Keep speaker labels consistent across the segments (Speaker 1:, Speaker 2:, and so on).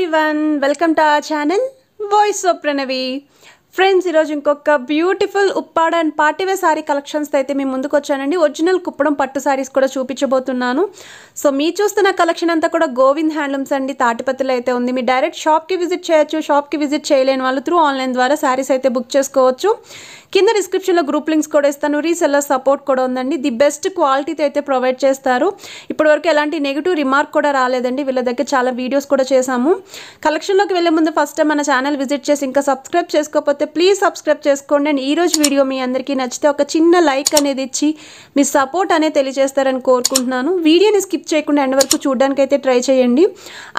Speaker 1: Everyone welcome to our channel voice of Pranavi friends ఈరోజు ఇంకొక beautiful Uppada and party wear sari కలెక్షన్స్తో అయితే మేము ముందుకు వచ్చానండి ఒరిజినల్ కుప్పడం పట్టు సారీస్ కూడా చూపించబోతున్నాను సో మీ చూస్తున్న కలెక్షన్ అంతా కూడా గోవింద్ హ్యాండ్లూమ్స్ అండి తాటిపత్రిలో అయితే ఉంది మీరు డైరెక్ట్ షాప్కి విజిట్ చేయొచ్చు షాప్కి విజిట్ చేయలేని వాళ్ళు త్రూ ఆన్లైన్ ద్వారా శారీస్ అయితే బుక్ చేసుకోవచ్చు కింద డిస్క్రిప్షన్లో గ్రూప్ లింక్స్ కూడా ఇస్తాను రీసెల్లర్ సపోర్ట్ కూడా ఉందండి ది బెస్ట్ క్వాలిటీతో అయితే ప్రొవైడ్ చేస్తారు ఇప్పటివరకు ఎలాంటి నెగిటివ్ రిమార్క్ కూడా రాలేదండి వీళ్ళ దగ్గర చాలా వీడియోస్ కూడా చేశాము కలెక్షన్లోకి వెళ్ళే ముందు ఫస్ట్ టైం మన ఛానల్ విజిట్ చేసి ఇంకా సబ్స్క్రైబ్ చేసుకోకపోతే ప్లీజ్ సబ్స్క్రైబ్ చేసుకోండి అండ్ ఈరోజు వీడియో మీ అందరికీ నచ్చితే ఒక చిన్న లైక్ అనేది ఇచ్చి మీ సపోర్ట్ అనేది తెలియజేస్తారని కోరుకుంటున్నాను వీడియోని స్కిప్ చేయకుండా ఎండ్ వరకు చూడడానికి అయితే ట్రై చేయండి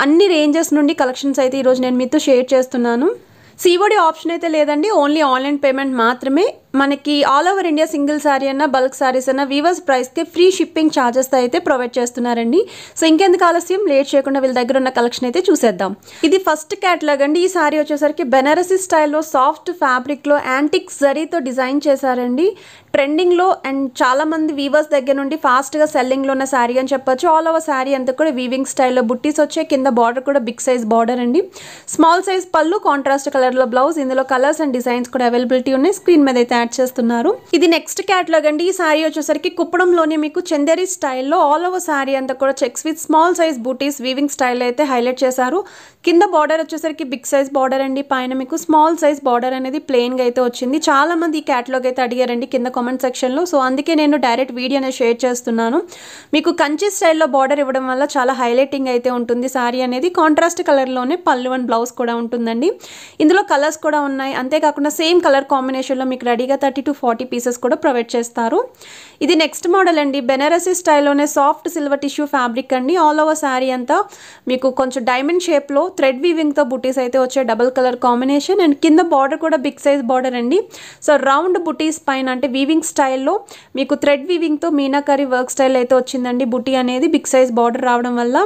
Speaker 1: అన్ని రేంజెస్ నుండి కలెక్షన్స్ అయితే ఈరోజు నేను మీతో షేర్ చేస్తున్నాను సిఓడి ఆప్షన్ అయితే లేదండి ఓన్లీ ఆన్లైన్ పేమెంట్ మాత్రమే మనకి all over India single sari అన్న బల్క్ శారీస్ అన్న వీవర్స్ ప్రైస్కి ఫ్రీ షిప్పింగ్ ఛార్జెస్ అయితే ప్రొవైడ్ చేస్తున్నారండి సో ఇంకెందుకు ఆలస్యం లేట్ చేయకుండా వీళ్ళ దగ్గర ఉన్న కలెక్షన్ అయితే చూసేద్దాం ఇది ఫస్ట్ క్యాటలాగ్ అండి ఈ శారీ వచ్చేసరికి బెనారసీ స్టైల్లో సాఫ్ట్ ఫ్యాబ్రిక్లో యాంటిక్ జరీతో డిజైన్ చేశారండి ట్రెండింగ్లో అండ్ చాలామంది వీవర్స్ దగ్గర నుండి ఫాస్ట్గా సెల్లింగ్లో ఉన్న శారీ అని చెప్పొచ్చు ఆల్ ఓవర్ శారీ అంతా కూడా వీవింగ్ స్టైల్లో బుట్టీస్ వచ్చే కింద బార్డర్ కూడా బిగ్ సైజ్ బార్డర్ అండి స్మాల్ సైజ్ పళ్ళు కాంట్రాస్ట్ కలర్లో బ్లౌజ్ ఇందులో కలర్స్ అండ్ డిజైన్స్ కూడా అవైలబిలిటీ ఉన్నాయి స్క్రీన్ మీద అయితే యాడ్ చేస్తున్నారు ఇది నెక్స్ట్ క్యాట్లాగ్ అండి ఈ సారీ వచ్చేసరికి కుప్పడంలోనే మీకు చందేరి స్టైల్లో ఆల్ ఓవర్ సారీ అంతా కూడా చెక్స్ విత్ స్మాల్ సైజ్ బూటీస్ వీవింగ్ స్టైల్ అయితే హైలైట్ చేశారు కింద బార్డర్ వచ్చేసరికి బిగ్ సైజ్ బార్డర్ అండి పైన మీకు స్మాల్ సైజ్ బార్డర్ అనేది ప్లెయిన్గా అయితే వచ్చింది చాలా మంది ఈ క్యాట్లాగ్ అయితే అడిగారండి కింద కామెంట్ సెక్షన్లో సో అందుకే నేను డైరెక్ట్ అనేది షేర్ చేస్తున్నాను మీకు కంచి స్టైల్లో బార్డర్ ఇవ్వడం వల్ల చాలా హైలైటింగ్ అయితే ఉంటుంది సారీ అనేది కాంట్రాస్ట్ కలర్లోనే పళ్ళు అండ్ బ్లౌజ్ కూడా ఉంటుందండి ఇందులో కలర్స్ కూడా ఉన్నాయి అంతేకాకుండా సేమ్ కలర్ కాంబినేషన్లో మీకు రెడీ హ్యాపీగా థర్టీ టు ఫార్టీ పీసెస్ కూడా ప్రొవైడ్ చేస్తారు ఇది నెక్స్ట్ మోడల్ అండి బెనారసీ స్టైల్లోనే సాఫ్ట్ సిల్వర్ టిష్యూ ఫ్యాబ్రిక్ అండి ఆల్ ఓవర్ శారీ అంతా మీకు కొంచెం డైమండ్ షేప్లో థ్రెడ్ వీవింగ్తో బుటీస్ అయితే వచ్చే డబుల్ కలర్ కాంబినేషన్ అండ్ కింద బార్డర్ కూడా బిగ్ సైజ్ బార్డర్ అండి సో రౌండ్ బుటీస్ పైన అంటే వీవింగ్ స్టైల్లో మీకు థ్రెడ్ వీవింగ్తో మీనాకరీ వర్క్ స్టైల్ అయితే వచ్చిందండి బుటీ అనేది బిగ్ సైజ్ బార్డర్ రావడం వల్ల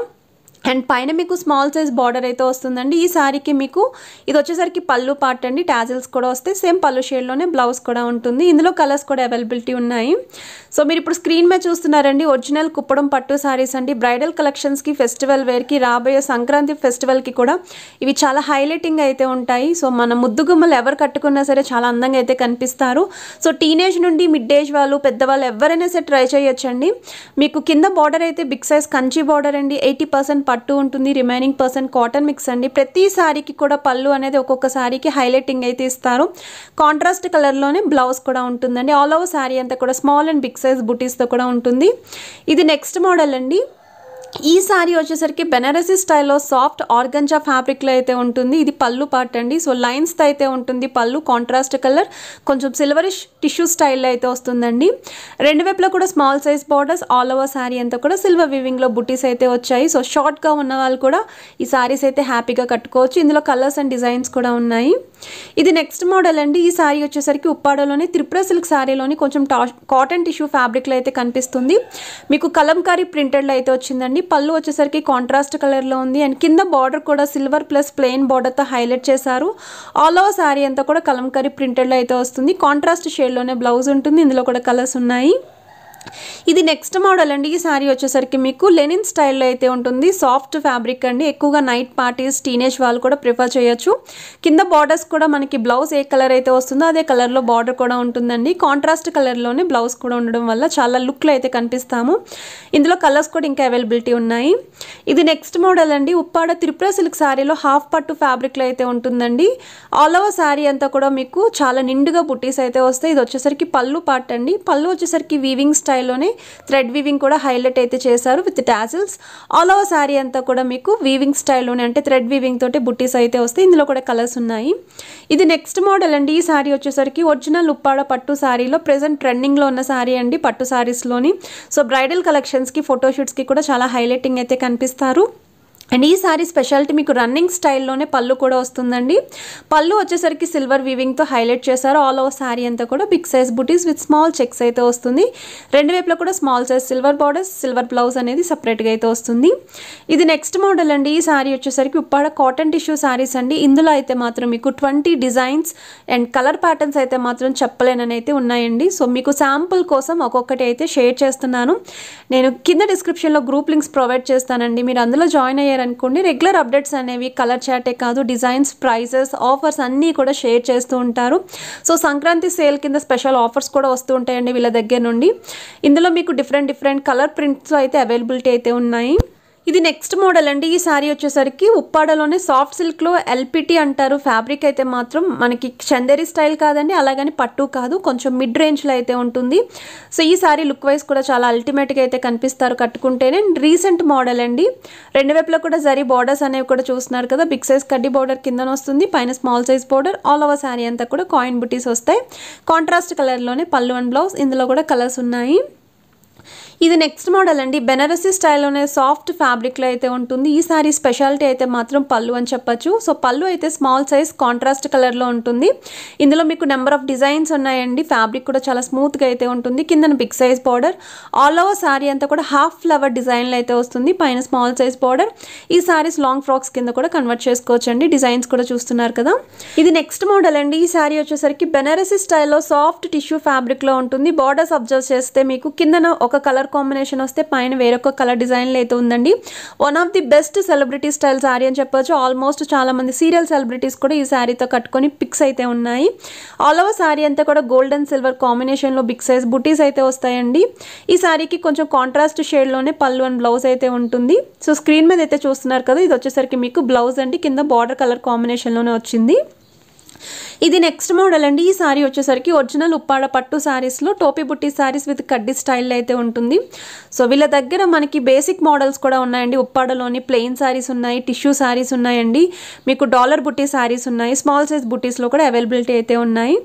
Speaker 1: అండ్ పైన మీకు స్మాల్ సైజ్ బార్డర్ అయితే వస్తుందండి ఈ సారీకి మీకు ఇది వచ్చేసరికి పళ్ళు పార్ట్ అండి టాజిల్స్ కూడా వస్తాయి సేమ్ పళ్ళు షేడ్లోనే బ్లౌజ్ కూడా ఉంటుంది ఇందులో కలర్స్ కూడా అవైలబిలిటీ ఉన్నాయి సో మీరు ఇప్పుడు స్క్రీన్ మీద చూస్తున్నారండి ఒరిజినల్ కుప్పడం పట్టు శారీస్ అండి బ్రైడల్ కలెక్షన్స్కి ఫెస్టివల్ వేర్కి రాబోయే సంక్రాంతి ఫెస్టివల్కి కూడా ఇవి చాలా హైలైటింగ్ అయితే ఉంటాయి సో మన ముద్దుగుమ్మలు ఎవరు కట్టుకున్నా సరే చాలా అందంగా అయితే కనిపిస్తారు సో టీనేజ్ నుండి మిడ్ ఏజ్ వాళ్ళు పెద్దవాళ్ళు ఎవరైనా సరే ట్రై చేయొచ్చండి మీకు కింద బార్డర్ అయితే బిగ్ సైజ్ కంచి బార్డర్ అండి ఎయిటీ పర్సెంట్ పట్టు ఉంటుంది రిమైనింగ్ పర్సెంట్ కాటన్ మిక్స్ అండి ప్రతి సారీకి కూడా పళ్ళు అనేది ఒక్కొక్క సారీకి హైలైటింగ్ అయితే ఇస్తారు కాంట్రాస్ట్ కలర్లోనే బ్లౌజ్ కూడా ఉంటుందండి ఆల్ ఓవర్ శారీ అంతా కూడా స్మాల్ అండ్ బిగ్ సైజ్ బుటీస్తో కూడా ఉంటుంది ఇది నెక్స్ట్ మోడల్ అండి ఈ సారీ వచ్చేసరికి బెనారసీ స్టైల్లో సాఫ్ట్ ఆర్గంజా ఫ్యాబ్రిక్లో అయితే ఉంటుంది ఇది పళ్ళు పార్ట్ అండి సో లైన్స్తో అయితే ఉంటుంది పళ్ళు కాంట్రాస్ట్ కలర్ కొంచెం సిల్వరిష్ టిష్యూ స్టైల్లో అయితే వస్తుందండి రెండు వైపులో కూడా small size borders all over sari అంతా కూడా సిల్వర్ వివింగ్లో బుటీస్ అయితే వచ్చాయి సో షార్ట్గా ఉన్న వాళ్ళు కూడా ఈ శారీస్ అయితే హ్యాపీగా కట్టుకోవచ్చు ఇందులో కలర్స్ అండ్ డిజైన్స్ కూడా ఉన్నాయి ఇది నెక్స్ట్ మోడల్ అండి ఈ శారీ వచ్చేసరికి ఉప్పాడలోని త్రిపుర సిల్క్ శారీలోని కొంచెం కాటన్ టిష్యూ ఫ్యాబ్రిక్లో అయితే కనిపిస్తుంది మీకు కలంకారీ ప్రింటెడ్లో అయితే వచ్చిందండి చూడండి పళ్ళు వచ్చేసరికి కాంట్రాస్ట్ కలర్లో ఉంది అండ్ కింద బార్డర్ కూడా సిల్వర్ ప్లస్ ప్లెయిన్ బార్డర్తో హైలైట్ చేశారు ఆల్ ఓవర్ శారీ అంతా కూడా కలంకరీ ప్రింటెడ్లో అయితే వస్తుంది కాంట్రాస్ట్ షేడ్లోనే బ్లౌజ్ ఉంటుంది ఇందులో కూడా కలర్స్ ఉన్నాయి ఇది నెక్స్ట్ మోడల్ అండి ఈ శారీ వచ్చేసరికి మీకు లెనిన్ స్టైల్లో అయితే ఉంటుంది సాఫ్ట్ ఫ్యాబ్రిక్ అండి ఎక్కువగా నైట్ పార్టీస్ టీనేజ్ వాళ్ళు కూడా ప్రిఫర్ చేయొచ్చు కింద బార్డర్స్ కూడా మనకి బ్లౌజ్ ఏ కలర్ అయితే వస్తుందో అదే కలర్లో బార్డర్ కూడా ఉంటుందండి కాంట్రాస్ట్ కలర్లోనే బ్లౌజ్ కూడా ఉండడం వల్ల చాలా లుక్లో అయితే కనిపిస్తాము ఇందులో కలర్స్ కూడా ఇంకా అవైలబిలిటీ ఉన్నాయి ఇది నెక్స్ట్ మోడల్ అండి ఉప్పాడ త్రిపుర సిల్క్ శారీలో హాఫ్ పట్టు ఫ్యాబ్రిక్లో అయితే ఉంటుందండి ఆల్ ఓవర్ శారీ అంతా కూడా మీకు చాలా నిండుగా బుట్టీస్ అయితే వస్తాయి ఇది వచ్చేసరికి పళ్ళు పార్ట్ అండి పళ్ళు వచ్చేసరికి వీవింగ్ స్టైల్ స్టైల్లోనే థ్రెడ్ వీవింగ్ కూడా హైలైట్ అయితే చేశారు with tassels all over sari అంతా కూడా మీకు వీవింగ్ స్టైల్లోనే అంటే థ్రెడ్ వీవింగ్ తోటి బుట్టీస్ అయితే వస్తాయి ఇందులో కూడా కలర్స్ ఉన్నాయి ఇది నెక్స్ట్ మోడల్ అండి ఈ శారీ వచ్చేసరికి ఒరిజినల్ ఉప్పాడ పట్టు శారీలో ప్రజెంట్ ట్రెండింగ్లో ఉన్న శారీ అండి పట్టు శారీస్లోని సో బ్రైడల్ కలెక్షన్స్కి ఫోటోషూట్స్కి కూడా చాలా హైలైటింగ్ అయితే కనిపిస్తారు అండ్ ఈ సారీ స్పెషాలిటీ మీకు రన్నింగ్ స్టైల్లోనే పళ్ళు కూడా వస్తుందండి పళ్ళు వచ్చేసరికి సిల్వర్ వీవింగ్తో హైలైట్ చేశారు ఆల్ ఓవర్ శారీ అంతా కూడా బిగ్ సైజ్ బుటీస్ విత్ స్మాల్ చెక్స్ అయితే వస్తుంది రెండు వైపులో కూడా small size silver borders silver blouse అనేది సపరేట్గా అయితే వస్తుంది ఇది నెక్స్ట్ మోడల్ అండి ఈ శారీ వచ్చేసరికి ఉప్పాడ కాటన్ టిష్యూ శారీస్ అండి ఇందులో అయితే మాత్రం మీకు twenty designs and colour patterns అయితే మాత్రం చెప్పలేనని అయితే ఉన్నాయండి సో మీకు శాంపుల్ కోసం ఒక్కొక్కటి అయితే షేర్ చేస్తున్నాను నేను కింద డిస్క్రిప్షన్లో గ్రూప్ లింక్స్ ప్రొవైడ్ చేస్తానండి మీరు అందులో జాయిన్ అయ్యారు అనుకోండి రెగ్యులర్ అప్డేట్స్ అనేవి కలర్ చాటే కాదు డిజైన్స్ ప్రైజెస్ ఆఫర్స్ అన్నీ కూడా షేర్ చేస్తూ ఉంటారు సో సంక్రాంతి సేల్ కింద స్పెషల్ ఆఫర్స్ కూడా వస్తూ ఉంటాయండి వీళ్ళ దగ్గర నుండి ఇందులో మీకు డిఫరెంట్ డిఫరెంట్ కలర్ ప్రింట్స్ అయితే అవైలబిలిటీ అయితే ఉన్నాయి ఇది నెక్స్ట్ మోడల్ అండి ఈ శారీ వచ్చేసరికి ఉప్పాడలోనే సాఫ్ట్ సిల్క్లో ఎల్పిటి అంటారు ఫ్యాబ్రిక్ అయితే మాత్రం మనకి చందేరి స్టైల్ కాదండి అలాగని పట్టు కాదు కొంచెం మిడ్ రేంజ్లో అయితే ఉంటుంది సో ఈ శారీ లుక్ వైజ్ కూడా చాలా అల్టిమేట్గా అయితే కనిపిస్తారు కట్టుకుంటేనే రీసెంట్ మోడల్ అండి రెండు వైపులో కూడా జరీ బార్డర్స్ అనేవి కూడా చూస్తున్నారు కదా బిగ్ సైజ్ కడ్డీ బార్డర్ కిందన వస్తుంది పైన small size border all over sari అంతా కూడా కాయిన్ బుటీస్ వస్తాయి కాంట్రాస్ట్ కలర్లోనే పళ్ళు అండ్ బ్లౌజ్ ఇందులో కూడా కలర్స్ ఉన్నాయి ఇది నెక్స్ట్ మోడల్ అండి బెనారసీ స్టైల్లోనే సాఫ్ట్ ఫ్యాబ్రిక్లో అయితే ఉంటుంది ఈ సారీ స్పెషాలిటీ అయితే మాత్రం పళ్ళు అని చెప్పచ్చు సో పళ్ళు అయితే స్మాల్ సైజ్ కాంట్రాస్ట్ కలర్లో ఉంటుంది ఇందులో మీకు నెంబర్ ఆఫ్ డిజైన్స్ ఉన్నాయండి ఫ్యాబ్రిక్ కూడా చాలా స్మూత్గా అయితే ఉంటుంది కింద big size border all over sari అంతా కూడా హాఫ్ ఫ్లవర్ డిజైన్లో అయితే వస్తుంది పైన స్మాల్ సైజ్ బార్డర్ ఈ సారీస్ లాంగ్ ఫ్రాక్స్ కింద కూడా కన్వర్ట్ చేసుకోవచ్చు అండి డిజైన్స్ కూడా చూస్తున్నారు కదా ఇది నెక్స్ట్ మోడల్ అండి ఈ సారీ వచ్చేసరికి బెనారసీ స్టైల్లో సాఫ్ట్ టిష్యూ ఫ్యాబ్రిక్లో ఉంటుంది బార్డర్స్ అబ్జర్వ్ చేస్తే మీకు కిందన ఒక ఒక కలర్ కాంబినేషన్ వస్తే పైన వేరొక కలర్ డిజైన్లు అయితే ఉందండి one of the best celebrity style sari అని చెప్పవచ్చు ఆల్మోస్ట్ చాలామంది సీరియల్ సెలబ్రిటీస్ కూడా ఈ శారీతో కట్టుకొని పిక్స్ అయితే ఉన్నాయి ఆల్ ఓవర్ శారీ అంతా కూడా గోల్డ్ అండ్ సిల్వర్ కాంబినేషన్లో బిగ్ సైజ్ బుటీస్ అయితే వస్తాయండి ఈ శారీకి కొంచెం కాంట్రాస్ట్ షేడ్లోనే పళ్ళు అండ్ బ్లౌజ్ అయితే ఉంటుంది సో స్క్రీన్ మీద అయితే చూస్తున్నారు కదా ఇది వచ్చేసరికి మీకు బ్లౌజ్ అండి కింద బార్డర్ కలర్ కాంబినేషన్లోనే వచ్చింది ఇది నెక్స్ట్ మోడల్ అండి ఈ సారీ వచ్చేసరికి ఒరిజినల్ ఉప్పాడ పట్టు శారీస్లో టోపీ బుట్టి శారీస్ విత్ కడ్డీ స్టైల్ అయితే ఉంటుంది సో వీళ్ళ దగ్గర మనకి బేసిక్ మోడల్స్ కూడా ఉన్నాయండి ఉప్పాడలోని ప్లెయిన్ శారీస్ ఉన్నాయి టిష్యూ శారీస్ ఉన్నాయండి మీకు డాలర్ బుట్టి శారీస్ ఉన్నాయి స్మాల్ సైజ్ బుట్టీస్లో కూడా అవైలబిలిటీ అయితే ఉన్నాయి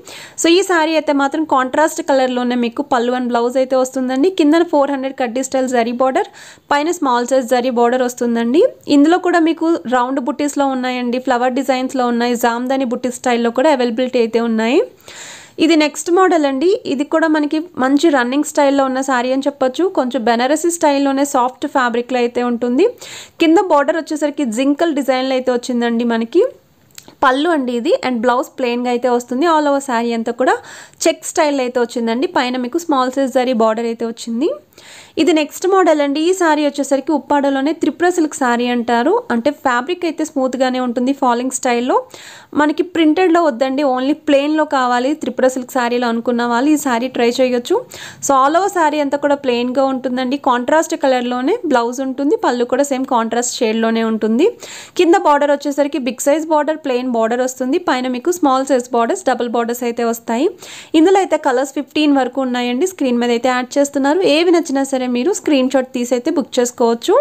Speaker 1: సో ఈ శారీ అయితే మాత్రం కాంట్రాస్ట్ కలర్లోనే మీకు పళ్ళు అండ్ బ్లౌజ్ అయితే వస్తుందండి కింద ఫోర్ హండ్రెడ్ కడ్డీ స్టైల్ జరీ బార్డర్ పైన స్మాల్ సైజ్ జరీ బార్డర్ వస్తుందండి ఇందులో కూడా మీకు రౌండ్ బుట్టీస్లో ఉన్నాయండి ఫ్లవర్ డిజైన్స్లో ఉన్నాయి జామ్దని బుట్టి స్టైల్ స్టైల్లో కూడా అవైలబిలిటీ అయితే ఉన్నాయి ఇది నెక్స్ట్ మోడల్ అండి ఇది కూడా మనకి మంచి రన్నింగ్ స్టైల్లో ఉన్న శారీ అని చెప్పొచ్చు కొంచెం బెనారసీ స్టైల్లోనే సాఫ్ట్ ఫ్యాబ్రిక్లో అయితే ఉంటుంది కింద బార్డర్ వచ్చేసరికి జింకల్ డిజైన్లో అయితే వచ్చిందండి మనకి పళ్ళు అండి ఇది అండ్ బ్లౌజ్ ప్లెయిన్గా అయితే వస్తుంది ఆల్ ఓవర్ శారీ అంతా కూడా చెక్ స్టైల్ అయితే వచ్చిందండి పైన మీకు స్మాల్ సైజ్ జరీ బార్డర్ అయితే వచ్చింది ఇది నెక్స్ట్ మోడల్ అండి ఈ శారీ వచ్చేసరికి ఉప్పాడలోనే త్రిపుర సిల్క్ శారీ అంటారు అంటే ఫ్యాబ్రిక్ అయితే స్మూత్గానే ఉంటుంది ఫాలింగ్ స్టైల్లో మనకి ప్రింటెడ్లో వద్దండి ఓన్లీ ప్లెయిన్లో కావాలి త్రిపుర సిల్క్ శారీలో అనుకున్న వాళ్ళు ఈ శారీ ట్రై చేయొచ్చు సో ఆల్ ఓవర్ శారీ అంతా కూడా ప్లెయిన్గా ఉంటుందండి కాంట్రాస్ట్ కలర్లోనే బ్లౌజ్ ఉంటుంది పళ్ళు కూడా సేమ్ కాంట్రాస్ట్ షేడ్లోనే ఉంటుంది కింద బార్డర్ వచ్చేసరికి big size border plain border వస్తుంది పైన మీకు small size borders double borders అయితే వస్తాయి ఇందులో అయితే కలర్స్ ఫిఫ్టీన్ వరకు ఉన్నాయండి స్క్రీన్ మీద అయితే యాడ్ చేస్తున్నారు ఏవి నచ్చినా సరే మీరు స్క్రీన్ షాట్ తీసి అయితే బుక్ చేసుకోవచ్చు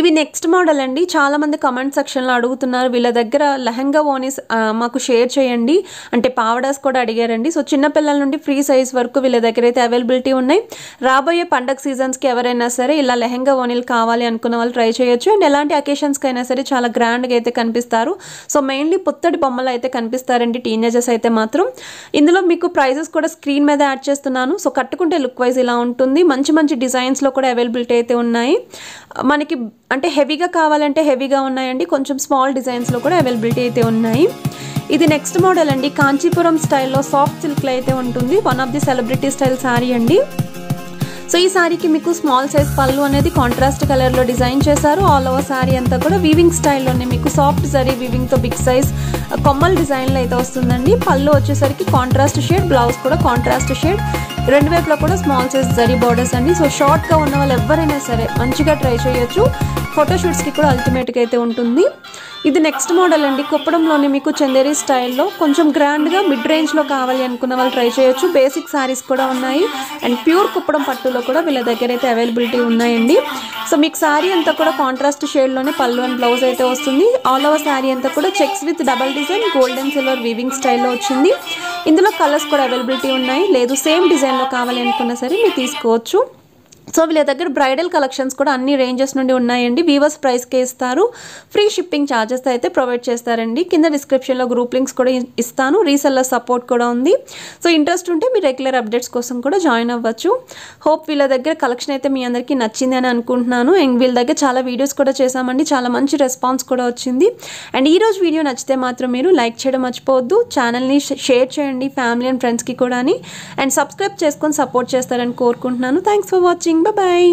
Speaker 1: ఇవి నెక్స్ట్ మోడల్ అండి చాలామంది కమెంట్ సెక్షన్లో అడుగుతున్నారు వీళ్ళ దగ్గర లెహంగా ఓనీస్ మాకు షేర్ చేయండి అంటే పావడాస్ కూడా అడిగారండి సో చిన్నపిల్లల నుండి ఫ్రీ సైజ్ వరకు వీళ్ళ దగ్గర అయితే అవైలబిలిటీ ఉన్నాయి రాబోయే పండగ సీజన్స్కి ఎవరైనా సరే ఇలా లెహంగా ఓనీలు కావాలి అనుకున్న వాళ్ళు ట్రై చేయొచ్చు అండ్ ఎలాంటి అకేషన్స్కి అయినా సరే చాలా గ్రాండ్గా అయితే కనిపిస్తారు సో మెయిన్లీ పుత్తడి బొమ్మలు అయితే కనిపిస్తారండి టీనేజర్స్ అయితే మాత్రం ఇందులో మీకు ప్రైజెస్ కూడా స్క్రీన్ మీద యాడ్ చేస్తున్నాను సో కట్టుకుంటే లుక్ వైజ్ ఇలా ఉంటుంది మంచి మంచి డిజైన్స్లో కూడా అవైలబిలిటీ అయితే ఉన్నాయి మనకి అంటే హెవీగా కావాలంటే హెవీగా ఉన్నాయండి కొంచెం స్మాల్ డిజైన్స్లో కూడా అవైలబిలిటీ అయితే ఉన్నాయి ఇది నెక్స్ట్ మోడల్ అండి కాంచీపురం స్టైల్లో సాఫ్ట్ సిల్క్లో అయితే ఉంటుంది one of the celebrity style sari అండి సో ఈ శారీకి మీకు స్మాల్ సైజ్ పళ్ళు అనేది కాంట్రాస్ట్ కలర్లో డిజైన్ చేశారు ఆల్ ఓవర్ శారీ అంతా కూడా వీవింగ్ స్టైల్లోనే మీకు సాఫ్ట్ జరీ వీవింగ్తో బిగ్ సైజ్ కొమ్మల్ డిజైన్లో అయితే వస్తుందండి పళ్ళు వచ్చేసరికి కాంట్రాస్ట్ షేడ్ బ్లౌజ్ కూడా కాంట్రాస్ట్ షేడ్ రెండు వైపులా కూడా స్మాల్ సైజ్ జరీ బార్డర్స్ అండి సో షార్ట్గా ఉన్న వాళ్ళు ఎవరైనా సరే మంచిగా ట్రై చేయొచ్చు ఫోటోషూట్స్కి కూడా అల్టిమేట్గా అయితే ఉంటుంది ఇది నెక్స్ట్ మోడల్ అండి కుప్పడంలోని మీకు చందేరీ స్టైల్లో కొంచెం గ్రాండ్గా మిడ్ రేంజ్లో కావాలి అనుకున్న వాళ్ళు ట్రై చేయొచ్చు బేసిక్ శారీస్ కూడా ఉన్నాయి అండ్ ప్యూర్ కుప్పడం పట్టులో కూడా వీళ్ళ దగ్గర అయితే అవైలబిలిటీ ఉన్నాయండి సో మీకు శారీ అంతా కూడా కాంట్రాస్ట్ షేడ్లోనే పళ్ళు అండ్ బ్లౌజ్ అయితే వస్తుంది ఆల్ ఓవర్ శారీ అంతా కూడా checks with double design gold and silver weaving స్టైల్లో వచ్చింది ఇందులో కలర్స్ కూడా అవైలబిలిటీ ఉన్నాయి లేదు సేమ్ డిజైన్లో కావాలి అనుకున్నా సరే మీరు తీసుకోవచ్చు సో వీళ్ళ దగ్గర బ్రైడల్ కలెక్షన్స్ కూడా అన్ని రేంజెస్ నుండి ఉన్నాయండి వీవర్స్ ప్రైస్కే ఇస్తారు ఫ్రీ షిప్పింగ్ ఛార్జెస్ అయితే ప్రొవైడ్ చేస్తారండి కింద డిస్క్రిప్షన్లో గ్రూప్ లింక్స్ కూడా ఇస్తాను రీసెల్లర్ సపోర్ట్ కూడా ఉంది సో ఇంట్రెస్ట్ ఉంటే మీరు రెగ్యులర్ అప్డేట్స్ కోసం కూడా జాయిన్ అవ్వచ్చు హోప్ వీళ్ళ దగ్గర కలెక్షన్ అయితే మీ అందరికీ నచ్చింది అని అనుకుంటున్నాను అండ్ వీళ్ళ దగ్గర చాలా వీడియోస్ కూడా చేశామండి చాలా మంచి రెస్పాన్స్ కూడా వచ్చింది అండ్ ఈరోజు వీడియో నచ్చితే మాత్రం మీరు లైక్ చేయడం మర్చిపోవద్దు ఛానల్ని షేర్ చేయండి ఫ్యామిలీ అండ్ ఫ్రెండ్స్కి కూడా అండ్ సబ్స్క్రైబ్ చేసుకొని సపోర్ట్ చేస్తారని కోరుకుంటున్నాను థ్యాంక్స్ ఫర్ వాచింగ్ Bye-bye.